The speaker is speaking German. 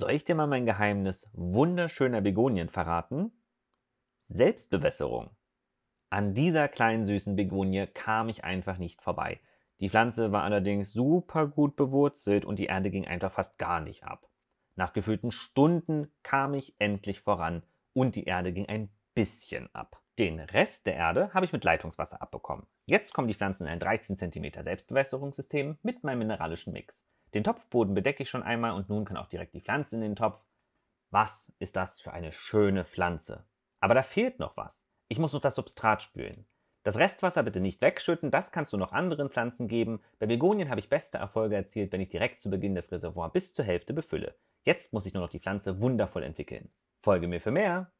Soll ich dir mal mein Geheimnis wunderschöner Begonien verraten? Selbstbewässerung. An dieser kleinen süßen Begonie kam ich einfach nicht vorbei. Die Pflanze war allerdings super gut bewurzelt und die Erde ging einfach fast gar nicht ab. Nach gefühlten Stunden kam ich endlich voran und die Erde ging ein bisschen ab. Den Rest der Erde habe ich mit Leitungswasser abbekommen. Jetzt kommen die Pflanzen in ein 13 cm Selbstbewässerungssystem mit meinem mineralischen Mix. Den Topfboden bedecke ich schon einmal und nun kann auch direkt die Pflanze in den Topf. Was ist das für eine schöne Pflanze? Aber da fehlt noch was. Ich muss noch das Substrat spülen. Das Restwasser bitte nicht wegschütten, das kannst du noch anderen Pflanzen geben. Bei Begonien habe ich beste Erfolge erzielt, wenn ich direkt zu Beginn das Reservoir bis zur Hälfte befülle. Jetzt muss ich nur noch die Pflanze wundervoll entwickeln. Folge mir für mehr!